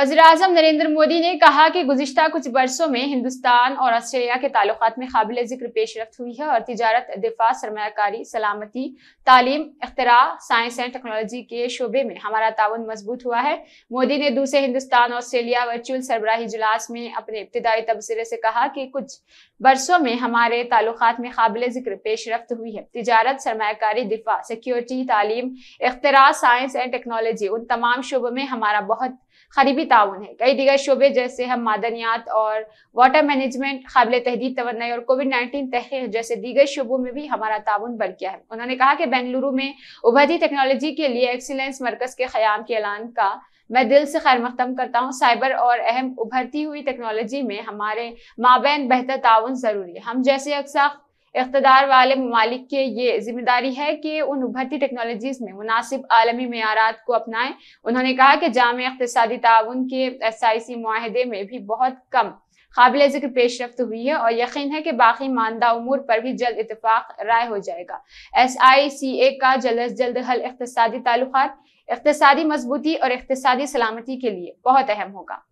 अजम नरेंद्र मोदी ने कहा कि गुजशत कुछ बरसों में हिंदुस्तान और ऑस्ट्रेलिया के ताल्लुक में काबिल जिक्र पेशरफ हुई है और तजारत दिफा सरमाकारी सलामती तालीम अख्तरा साइंस एंड टेक्नोलॉजी के शोबे में हमारा ताउन मजबूत हुआ है मोदी ने दूसरे हिंदुस्तान ऑस्ट्रेलिया वर्चुअल सरबराही इजलास में अपने इब्तदाई तबसरे से कहा कि कुछ बरसों में हमारे ताल्लुक में काबिल जिक्र पेशरफ हुई है तजारत सरमाकारी दिफा सिक्योरिटी तालीम अख्तरा साइंस एंड टेक्नोलॉजी उन तमाम शोबों में हमारा बहुत करीबी भी ताउन है कई दिगर शोबे जैसे हम मादनियात और वाटर मैनेजमेंट काबिल तहदीद तोनई और कोविड नाइन्टीन तहर जैसे दीगर शोबों में भी हमारा ताउन बढ़ गया है उन्होंने कहा कि बेंगलुरु में उभरती टेक्नोलॉजी के लिए एक्सीलेंस मरकज़ के क़्याम के ऐलान का मैं दिल से खैर मकदम करता हूँ साइबर और अहम उभरती हुई टेक्नोलॉजी में हमारे माबेन बेहतर ताउन ज़रूरी है हम जैसे अक्सर इकतदार वाले ममालिक के ये जिम्मेदारी है कि उन उभरती टेक्नोलॉजीज में मुनासिब आलमी मैारा को अपनाएं उन्होंने कहा कि जाम इकतदी ताउन के एस आई सी माहदे में भी बहुत कम काबिल जिक्र पेश रफ्त हुई है और यकीन है कि बाकी मानदा उमूर पर भी जल्द इतफाक राय हो जाएगा एस आई सी ए का जल्द अज जल्द हल इकतदी ताल्लुक इकतदी मजबूती और इकतदी सलामती के लिए बहुत अहम होगा